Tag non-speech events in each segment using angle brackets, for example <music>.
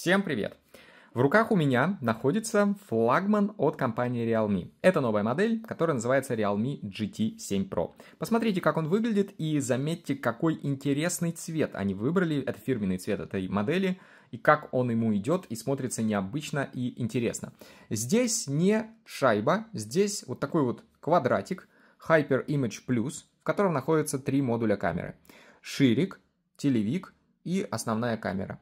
Всем привет! В руках у меня находится флагман от компании Realme. Это новая модель, которая называется Realme GT7 Pro. Посмотрите, как он выглядит и заметьте, какой интересный цвет они выбрали. Это фирменный цвет этой модели и как он ему идет и смотрится необычно и интересно. Здесь не шайба, здесь вот такой вот квадратик Hyper Image Plus, в котором находятся три модуля камеры. Ширик, телевик и основная камера.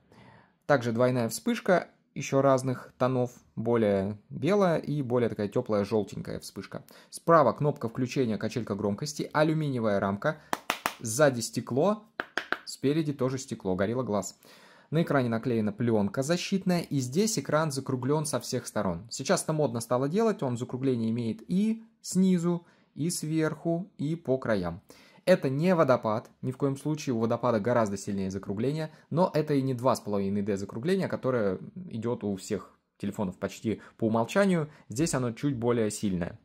Также двойная вспышка еще разных тонов, более белая и более такая теплая желтенькая вспышка. Справа кнопка включения качелька громкости, алюминиевая рамка, сзади стекло, спереди тоже стекло, горело глаз. На экране наклеена пленка защитная, и здесь экран закруглен со всех сторон. Сейчас это модно стало делать, он закругление имеет и снизу, и сверху, и по краям. Это не водопад, ни в коем случае, у водопада гораздо сильнее закругление, но это и не 2,5D закругление, которое идет у всех телефонов почти по умолчанию, здесь оно чуть более сильное.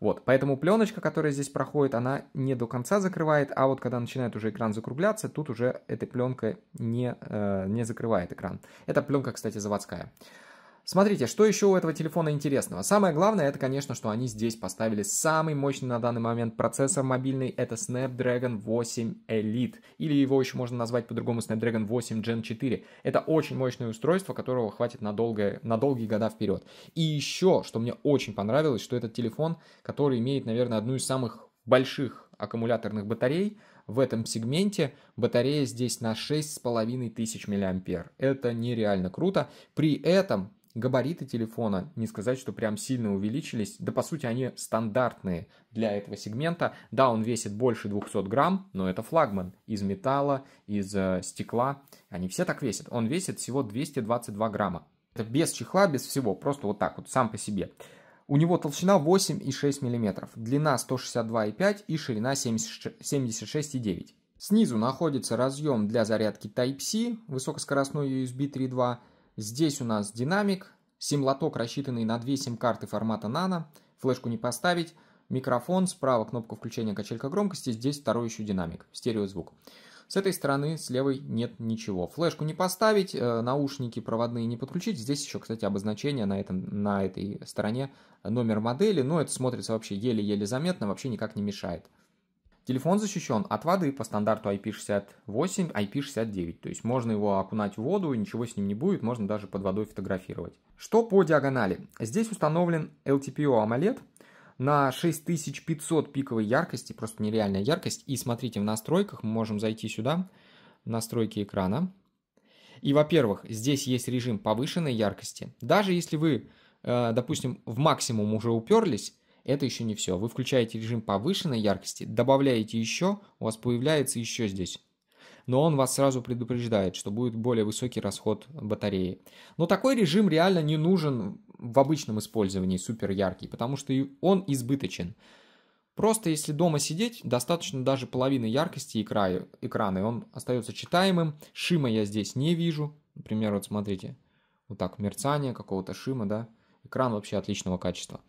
Вот, поэтому пленочка, которая здесь проходит, она не до конца закрывает, а вот когда начинает уже экран закругляться, тут уже эта пленка не, э, не закрывает экран. Эта пленка, кстати, заводская. Смотрите, что еще у этого телефона интересного. Самое главное, это, конечно, что они здесь поставили самый мощный на данный момент процессор мобильный. Это Snapdragon 8 Elite. Или его еще можно назвать по-другому Snapdragon 8 Gen 4. Это очень мощное устройство, которого хватит на, долгое, на долгие года вперед. И еще, что мне очень понравилось, что этот телефон, который имеет, наверное, одну из самых больших аккумуляторных батарей, в этом сегменте батарея здесь на 6500 мА. Это нереально круто. При этом Габариты телефона, не сказать, что прям сильно увеличились, да по сути они стандартные для этого сегмента. Да, он весит больше 200 грамм, но это флагман из металла, из э, стекла, они все так весят. Он весит всего 222 грамма. Это без чехла, без всего, просто вот так вот, сам по себе. У него толщина 8,6 мм, длина 162,5 и ширина 76,9 Снизу находится разъем для зарядки Type-C, высокоскоростной USB 3.2, Здесь у нас динамик, сим-лоток, рассчитанный на две сим-карты формата Nano, флешку не поставить, микрофон, справа кнопка включения качелька громкости, здесь второй еще динамик, стереозвук. С этой стороны, с левой, нет ничего. Флешку не поставить, э, наушники проводные не подключить. Здесь еще, кстати, обозначение на, этом, на этой стороне номер модели, но это смотрится вообще еле-еле заметно, вообще никак не мешает. Телефон защищен от воды по стандарту IP68, IP69. То есть можно его окунать в воду, ничего с ним не будет, можно даже под водой фотографировать. Что по диагонали? Здесь установлен LTPO AMOLED на 6500 пиковой яркости, просто нереальная яркость. И смотрите, в настройках мы можем зайти сюда, настройки экрана. И, во-первых, здесь есть режим повышенной яркости. Даже если вы, э, допустим, в максимум уже уперлись, это еще не все. Вы включаете режим повышенной яркости, добавляете еще, у вас появляется еще здесь но он вас сразу предупреждает, что будет более высокий расход батареи. Но такой режим реально не нужен в обычном использовании, супер яркий, потому что он избыточен. Просто если дома сидеть, достаточно даже половины яркости экрая, экрана, и он остается читаемым. Шима я здесь не вижу. Например, вот смотрите, вот так мерцание какого-то шима, да. Экран вообще отличного качества.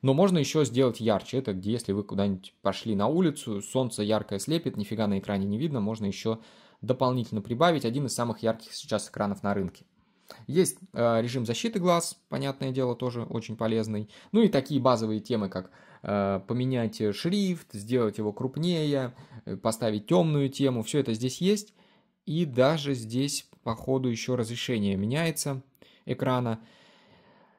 Но можно еще сделать ярче. Это где, если вы куда-нибудь пошли на улицу, солнце яркое слепит, нифига на экране не видно, можно еще дополнительно прибавить. Один из самых ярких сейчас экранов на рынке. Есть э, режим защиты глаз, понятное дело, тоже очень полезный. Ну и такие базовые темы, как э, поменять шрифт, сделать его крупнее, э, поставить темную тему, все это здесь есть. И даже здесь по ходу еще разрешение меняется экрана.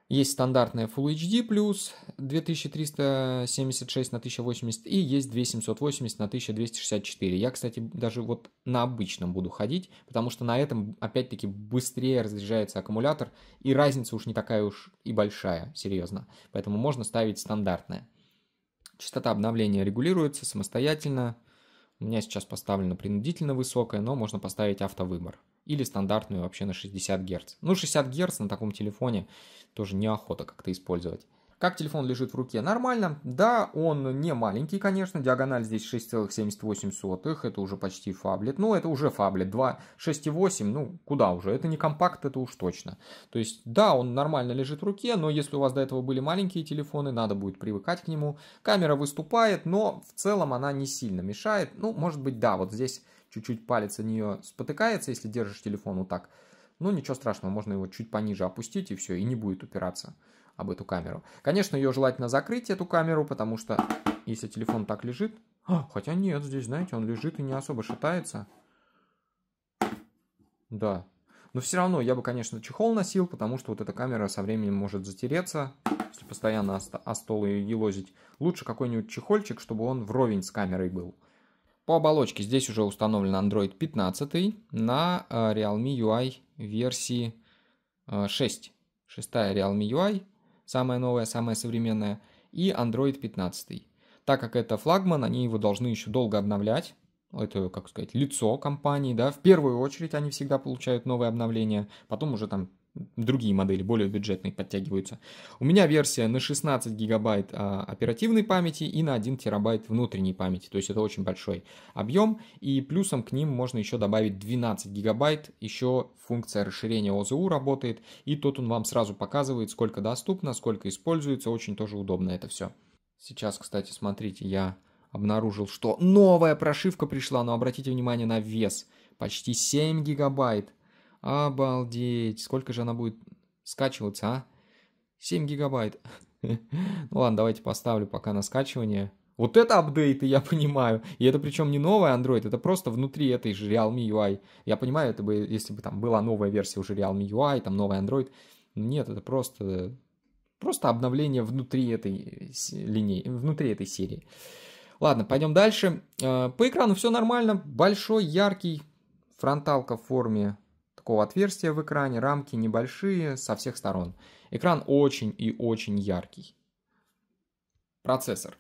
Есть стандартная Full HD+, плюс 2376 на 1080 и есть 2780 на 1264. Я, кстати, даже вот на обычном буду ходить, потому что на этом, опять-таки, быстрее разряжается аккумулятор, и разница уж не такая уж и большая, серьезно. Поэтому можно ставить стандартное. Частота обновления регулируется самостоятельно, у меня сейчас поставлено принудительно высокое, но можно поставить автовыбор. Или стандартную вообще на 60 Гц. Ну, 60 Гц на таком телефоне тоже неохота как-то использовать. Как телефон лежит в руке? Нормально. Да, он не маленький, конечно. Диагональ здесь 6,78. Это уже почти фаблет. Ну, это уже фаблет. 2,68 6,8. Ну, куда уже? Это не компакт, это уж точно. То есть, да, он нормально лежит в руке, но если у вас до этого были маленькие телефоны, надо будет привыкать к нему. Камера выступает, но в целом она не сильно мешает. Ну, может быть, да, вот здесь чуть-чуть палец от нее спотыкается, если держишь телефон вот так. Но ничего страшного, можно его чуть пониже опустить и все, и не будет упираться об эту камеру. Конечно, ее желательно закрыть, эту камеру, потому что если телефон так лежит... А, хотя нет, здесь, знаете, он лежит и не особо шатается. Да. Но все равно я бы, конечно, чехол носил, потому что вот эта камера со временем может затереться, если постоянно о стол ее елозить. Лучше какой-нибудь чехольчик, чтобы он вровень с камерой был. По оболочке здесь уже установлен Android 15 на э, Realme UI версии 6. Э, Шестая Realme UI самая новая, самая современная, и Android 15. Так как это флагман, они его должны еще долго обновлять. Это, как сказать, лицо компании, да. В первую очередь они всегда получают новые обновления, потом уже там другие модели, более бюджетные, подтягиваются. У меня версия на 16 гигабайт а, оперативной памяти и на 1 терабайт внутренней памяти, то есть это очень большой объем, и плюсом к ним можно еще добавить 12 гигабайт, еще функция расширения ОЗУ работает, и тут он вам сразу показывает, сколько доступно, сколько используется, очень тоже удобно это все. Сейчас, кстати, смотрите, я обнаружил, что новая прошивка пришла, но обратите внимание на вес, почти 7 гигабайт – Обалдеть, сколько же она будет скачиваться, а? 7 гигабайт. <laughs> ну ладно, давайте поставлю пока на скачивание. Вот это апдейты, я понимаю. И это причем не новый Android, это просто внутри этой же Realme UI. Я понимаю, это бы, если бы там была новая версия уже Realme UI, там новый Android. Нет, это просто, просто обновление внутри этой линии, внутри этой серии. Ладно, пойдем дальше. Э, по экрану все нормально. Большой, яркий, фронталка в форме такого отверстия в экране, рамки небольшие со всех сторон. Экран очень и очень яркий. Процессор.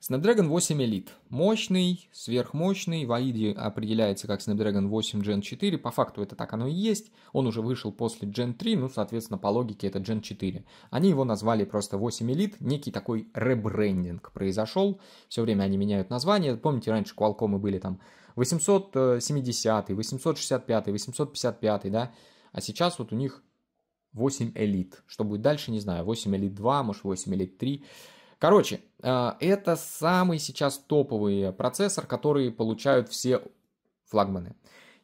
Snapdragon 8 Elite. Мощный, сверхмощный. В AIDI определяется как Snapdragon 8 Gen 4. По факту это так оно и есть. Он уже вышел после Gen 3, ну, соответственно, по логике это Gen 4. Они его назвали просто 8 Elite. Некий такой ребрендинг произошел. Все время они меняют название. Помните, раньше Qualcomm были там 870, 865, 855, да, а сейчас вот у них 8 элит. Что будет дальше, не знаю, 8 элит 2, может 8 элит 3. Короче, э, это самый сейчас топовый процессор, который получают все флагманы.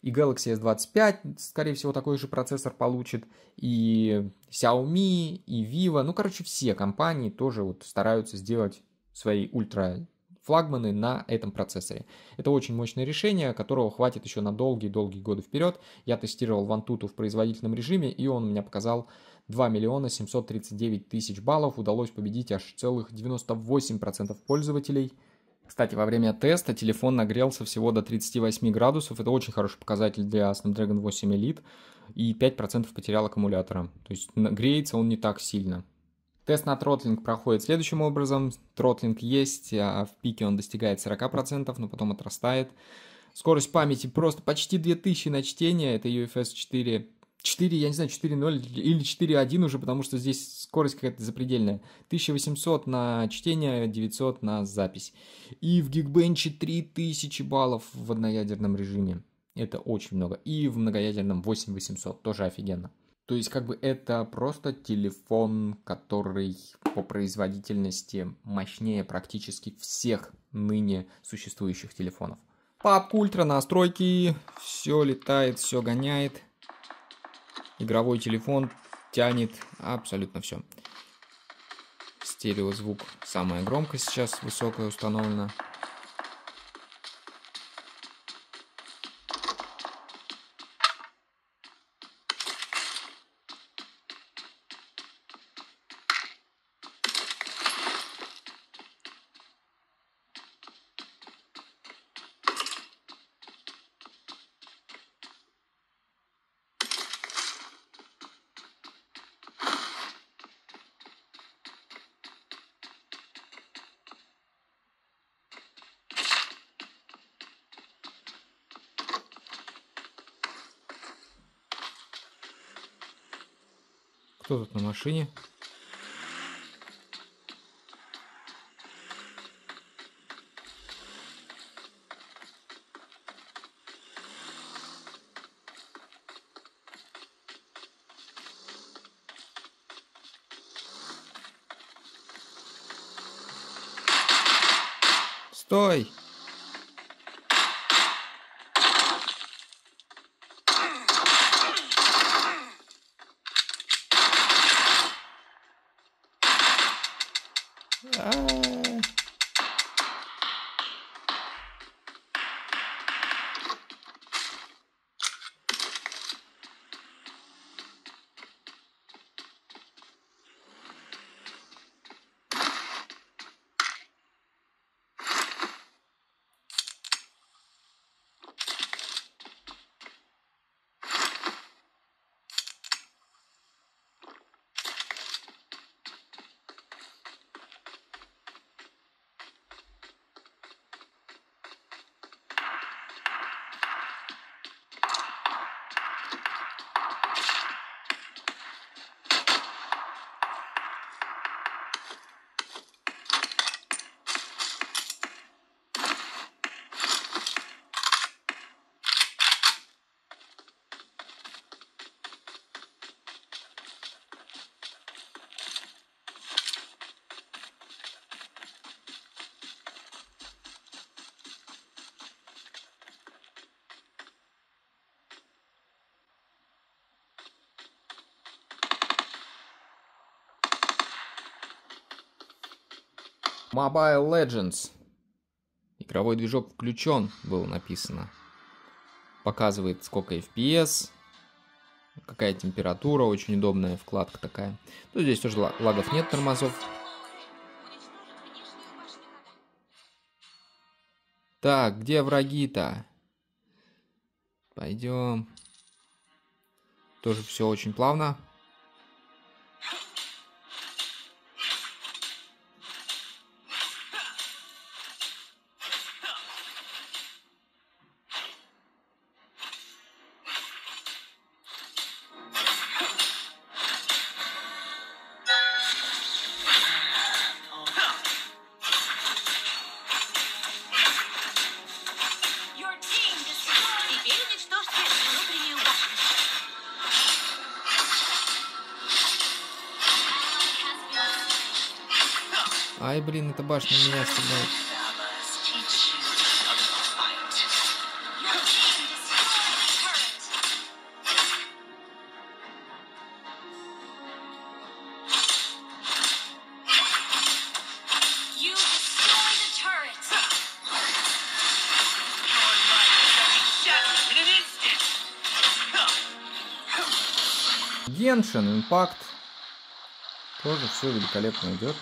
И Galaxy S25, скорее всего, такой же процессор получит, и Xiaomi, и Vivo, ну, короче, все компании тоже вот стараются сделать свои ультра флагманы на этом процессоре. Это очень мощное решение, которого хватит еще на долгие-долгие годы вперед. Я тестировал Вантуту в производительном режиме, и он у меня показал 2 миллиона 739 тысяч баллов. Удалось победить аж целых 98% пользователей. Кстати, во время теста телефон нагрелся всего до 38 градусов. Это очень хороший показатель для Snapdragon 8 Elite. И 5% потерял аккумулятора. То есть греется он не так сильно. Тест на тротлинг проходит следующим образом. Тротлинг есть, а в пике он достигает 40%, но потом отрастает. Скорость памяти просто почти 2000 на чтение, это UFS 4. 4, я не знаю, 4.0 или 4.1 уже, потому что здесь скорость какая-то запредельная. 1800 на чтение, 900 на запись. И в Geekbench 3000 баллов в одноядерном режиме. Это очень много. И в многоядерном 8800, тоже офигенно. То есть как бы это просто телефон, который по производительности мощнее практически всех ныне существующих телефонов. Папка ультра настройки, все летает, все гоняет. Игровой телефон тянет абсолютно все. Стереозвук самая громкость сейчас высокая установлена. Кто тут на машине? Ah. Mobile Legends. Игровой движок включен, было написано. Показывает сколько FPS, какая температура, очень удобная вкладка такая. Ну, здесь тоже лагов нет, тормозов. Так, где враги-то? Пойдем. Тоже все очень плавно. эта башня меня снимает. Геншин, Импакт. Тоже все великолепно идет.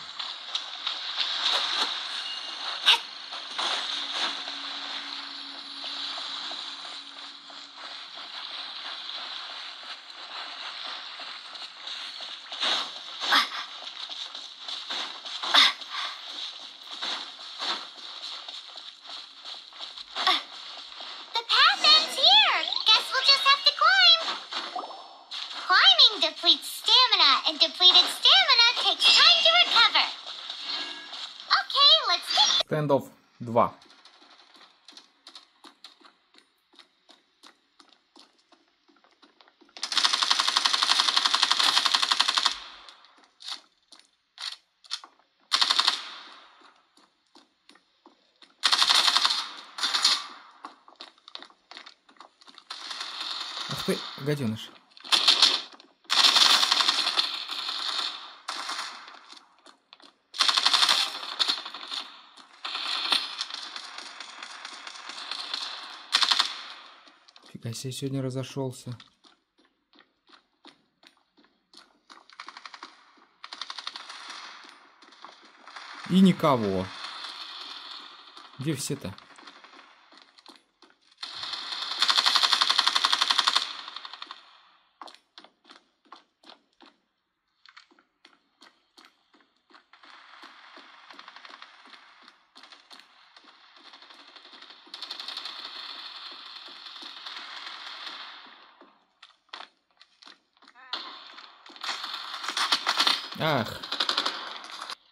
Standoff 2. Ах ты, гаденыш. Я себе, сегодня разошелся. И никого. Где все-то?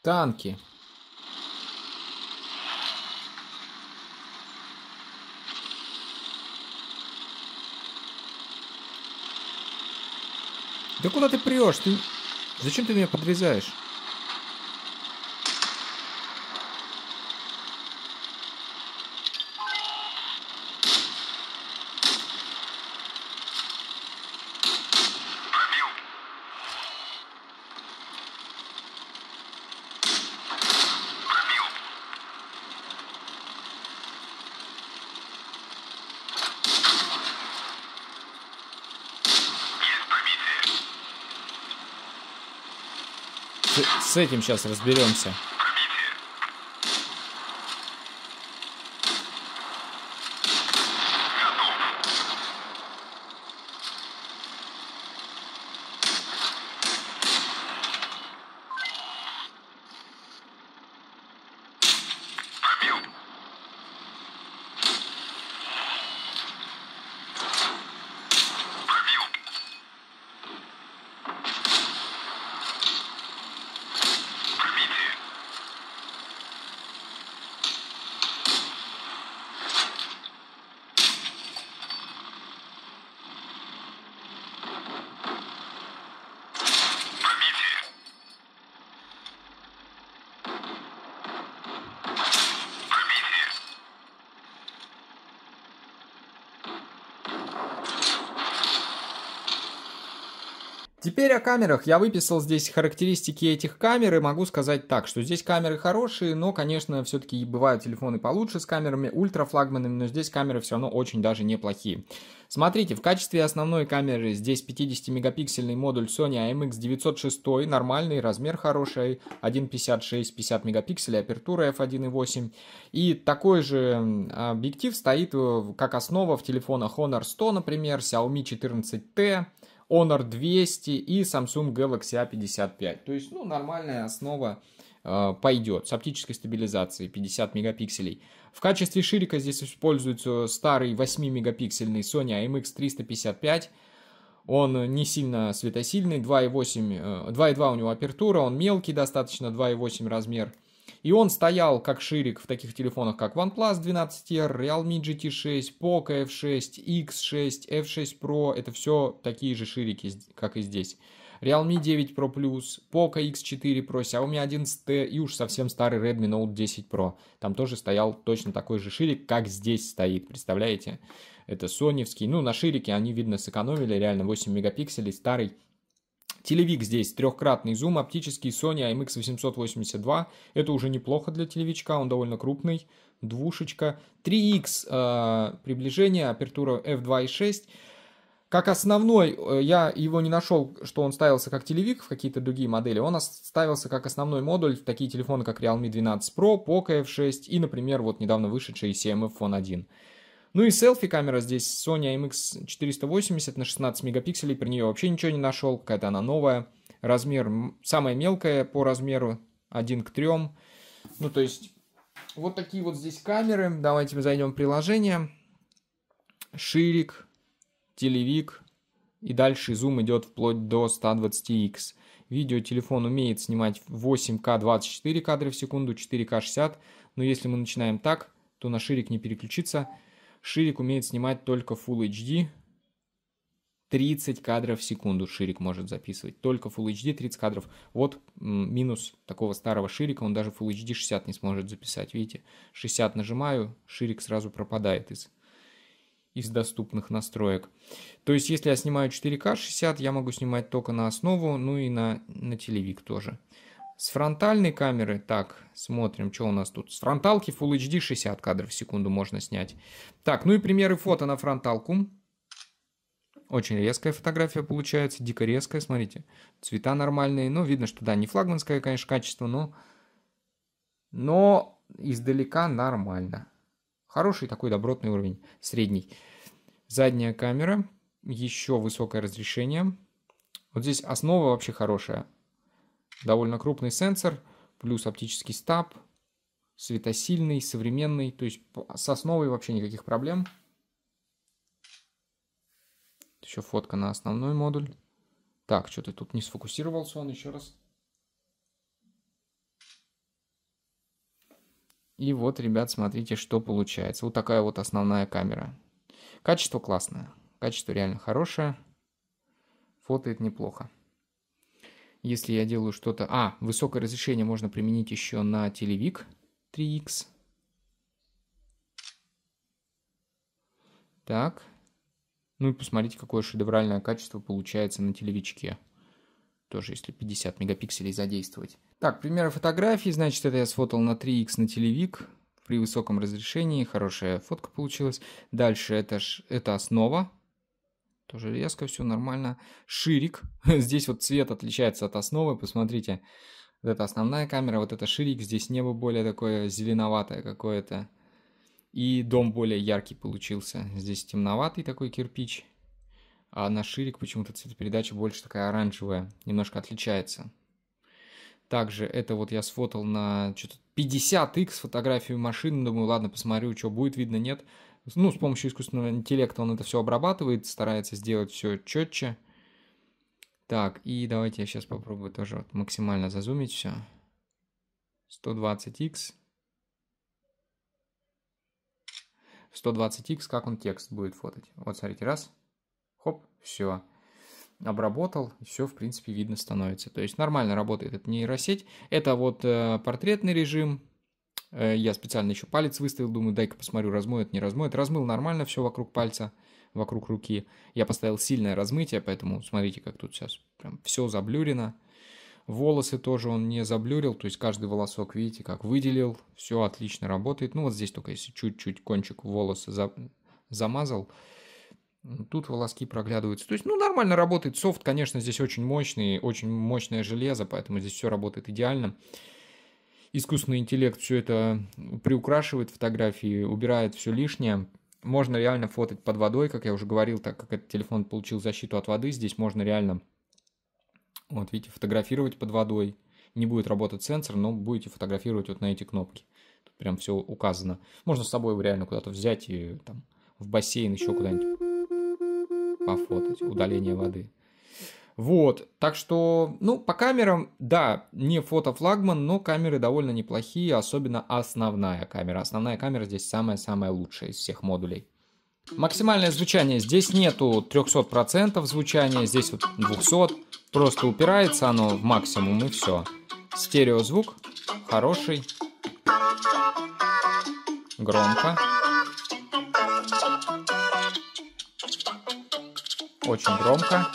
Танки. Да куда ты прешь? Ты... Зачем ты меня подрезаешь? С этим сейчас разберемся. Теперь о камерах. Я выписал здесь характеристики этих камер и могу сказать так, что здесь камеры хорошие, но, конечно, все-таки бывают телефоны получше с камерами, ультрафлагманами, но здесь камеры все равно очень даже неплохие. Смотрите, в качестве основной камеры здесь 50-мегапиксельный модуль Sony IMX906, нормальный, размер хороший, 1.56, 50 мегапикселей, апертура f1.8. И такой же объектив стоит как основа в телефонах Honor 100, например, Xiaomi 14T, Honor 200 и Samsung Galaxy A55. То есть, ну, нормальная основа э, пойдет с оптической стабилизацией 50 мегапикселей. В качестве ширика здесь используется старый 8-мегапиксельный Sony IMX355. Он не сильно светосильный, 2,8, 2,2 э, у него апертура, он мелкий достаточно, 2,8 размер – и он стоял как ширик в таких телефонах, как OnePlus 12R, Realme GT6, Poco F6, X6, F6 Pro. Это все такие же ширики, как и здесь. Realme 9 Pro Plus, Poco X4 Pro, Xiaomi 11T и уж совсем старый Redmi Note 10 Pro. Там тоже стоял точно такой же ширик, как здесь стоит, представляете? Это соневский. Ну, на ширике они, видно, сэкономили реально 8 мегапикселей, старый Телевик здесь трехкратный зум, оптический Sony IMX882. Это уже неплохо для телевичка, он довольно крупный. Двушечка. 3X э, приближение, апертура f2.6. Как основной, э, я его не нашел, что он ставился как телевик в какие-то другие модели. Он ставился как основной модуль в такие телефоны, как Realme 12 Pro, Poco F6 и, например, вот недавно вышедший CMF Phone 1. Ну и селфи-камера здесь Sony IMX480 на 16 мегапикселей. При нее вообще ничего не нашел, какая-то она новая. Размер, самая мелкая по размеру, 1 к 3. Ну, то есть, вот такие вот здесь камеры. Давайте мы зайдем в приложение. Ширик, телевик. И дальше зум идет вплоть до 120x. Видео телефон умеет снимать 8К 24 кадра в секунду, 4К 60. Но если мы начинаем так, то на ширик не переключиться. Ширик умеет снимать только Full HD. 30 кадров в секунду Ширик может записывать. Только Full HD 30 кадров. Вот минус такого старого Ширика. Он даже Full HD 60 не сможет записать. Видите, 60 нажимаю, Ширик сразу пропадает из из доступных настроек. То есть, если я снимаю 4К 60, я могу снимать только на основу, ну и на, на телевик тоже. С фронтальной камеры, так, смотрим, что у нас тут. С фронталки Full HD 60 кадров в секунду можно снять. Так, ну и примеры фото на фронталку. Очень резкая фотография получается, дико резкая, смотрите. Цвета нормальные, но ну, видно, что да, не флагманское, конечно, качество, но... Но издалека нормально. Хороший такой добротный уровень, средний. Задняя камера, еще высокое разрешение. Вот здесь основа вообще хорошая довольно крупный сенсор, плюс оптический стаб, светосильный, современный, то есть с основой вообще никаких проблем. Еще фотка на основной модуль. Так, что-то тут не сфокусировался он еще раз. И вот, ребят, смотрите, что получается. Вот такая вот основная камера. Качество классное. Качество реально хорошее. Фотоет неплохо если я делаю что-то... А, высокое разрешение можно применить еще на телевик 3x. Так. Ну и посмотрите, какое шедевральное качество получается на телевичке. Тоже, если 50 мегапикселей задействовать. Так, примеры фотографии. Значит, это я сфотал на 3x на телевик при высоком разрешении. Хорошая фотка получилась. Дальше это, ж, это основа. Тоже резко, все нормально. Ширик. <laughs> Здесь вот цвет отличается от основы, посмотрите. Вот это основная камера, вот это ширик. Здесь небо более такое зеленоватое какое-то. И дом более яркий получился. Здесь темноватый такой кирпич. А на ширик почему-то цветопередача больше такая оранжевая. Немножко отличается. Также это вот я сфотал на что-то 50x фотографию машины. Думаю, ладно, посмотрю, что будет видно, нет. Ну, с помощью искусственного интеллекта он это все обрабатывает, старается сделать все четче. Так, и давайте я сейчас попробую тоже вот максимально зазумить все. 120x. 120x, как он текст будет фотать. Вот, смотрите, раз, хоп, все. Обработал, все, в принципе, видно становится. То есть нормально работает эта нейросеть. Это вот э, портретный режим, Э, я специально еще палец выставил, думаю, дай-ка посмотрю, размоет, не размоет. Размыл нормально все вокруг пальца, вокруг руки. Я поставил сильное размытие, поэтому смотрите, как тут сейчас прям все заблюрено. Волосы тоже он не заблюрил, то есть каждый волосок, видите, как выделил, все отлично работает. Ну вот здесь только если чуть-чуть кончик волоса за... замазал, тут волоски проглядываются. То есть, ну, нормально работает. Софт, конечно, здесь очень мощный, очень мощное железо, поэтому здесь все работает идеально искусственный интеллект все это приукрашивает фотографии, убирает все лишнее. Можно реально фотать под водой, как я уже говорил, так как этот телефон получил защиту от воды, здесь можно реально, вот видите, фотографировать под водой. Не будет работать сенсор, но будете фотографировать вот на эти кнопки. Тут прям все указано. Можно с собой реально куда-то взять и там в бассейн еще куда-нибудь пофотать. Удаление воды. Вот, так что, ну, по камерам, да, не фотофлагман, но камеры довольно неплохие, особенно основная камера. Основная камера здесь самая-самая лучшая из всех модулей. Максимальное звучание. Здесь нету 300% звучания, здесь вот 200. Просто упирается оно в максимум и все. Стереозвук хороший. Громко. Очень громко.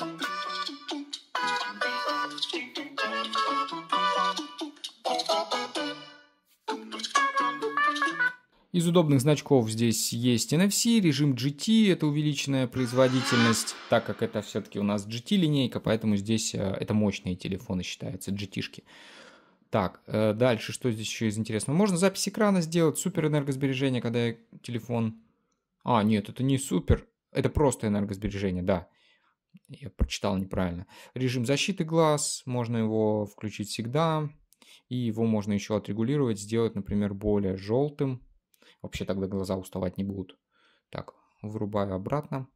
Из удобных значков здесь есть NFC, режим GT, это увеличенная производительность, так как это все-таки у нас GT-линейка, поэтому здесь э, это мощные телефоны считаются, GT-шки. Так, э, дальше, что здесь еще из интересного? Можно запись экрана сделать, супер энергосбережение, когда я телефон... А, нет, это не супер, это просто энергосбережение, да. Я прочитал неправильно. Режим защиты глаз, можно его включить всегда. И его можно еще отрегулировать, сделать, например, более желтым, Вообще тогда глаза уставать не будут. Так, вырубаю обратно.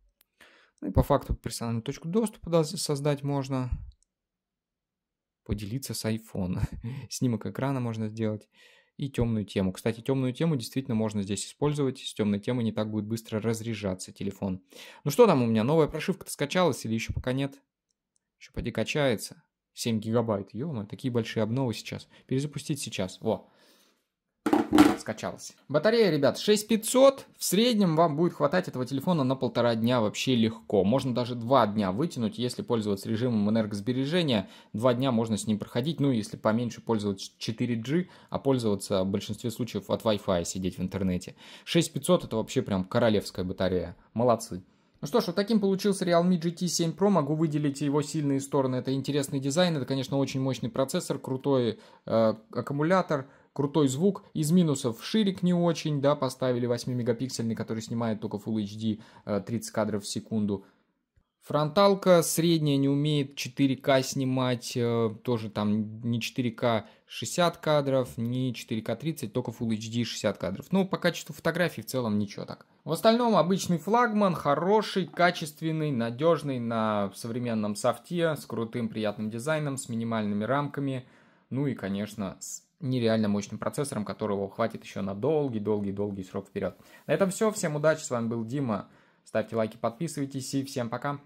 Ну и по факту персональную точку доступа создать можно. Поделиться с iPhone. <laughs> Снимок экрана можно сделать. И темную тему. Кстати, темную тему действительно можно здесь использовать. С темной темы не так будет быстро разряжаться телефон. Ну что там у меня? Новая прошивка-то скачалась или еще пока нет? Еще поди качается. 7 гигабайт. ё такие большие обновы сейчас. Перезапустить сейчас. Во. Скачалась. Батарея, ребят, 6500. В среднем вам будет хватать этого телефона на полтора дня вообще легко. Можно даже два дня вытянуть, если пользоваться режимом энергосбережения. Два дня можно с ним проходить, ну, если поменьше пользоваться 4G, а пользоваться в большинстве случаев от Wi-Fi сидеть в интернете. 6500 это вообще прям королевская батарея. Молодцы. Ну что ж, вот таким получился Realme GT 7 Pro. Могу выделить его сильные стороны. Это интересный дизайн, это, конечно, очень мощный процессор, крутой э, аккумулятор, крутой звук, из минусов ширик не очень, да, поставили 8-мегапиксельный, который снимает только Full HD 30 э, кадров в секунду. Фронталка средняя, не умеет 4К снимать, э, тоже там не 4К 60 кадров, не 4К 30, только Full HD 60 кадров. Ну, по качеству фотографий в целом ничего так. В остальном обычный флагман, хороший, качественный, надежный на современном софте, с крутым приятным дизайном, с минимальными рамками, ну и, конечно, с нереально мощным процессором, которого хватит еще на долгий-долгий-долгий срок вперед. На этом все. Всем удачи. С вами был Дима. Ставьте лайки, подписывайтесь и всем пока.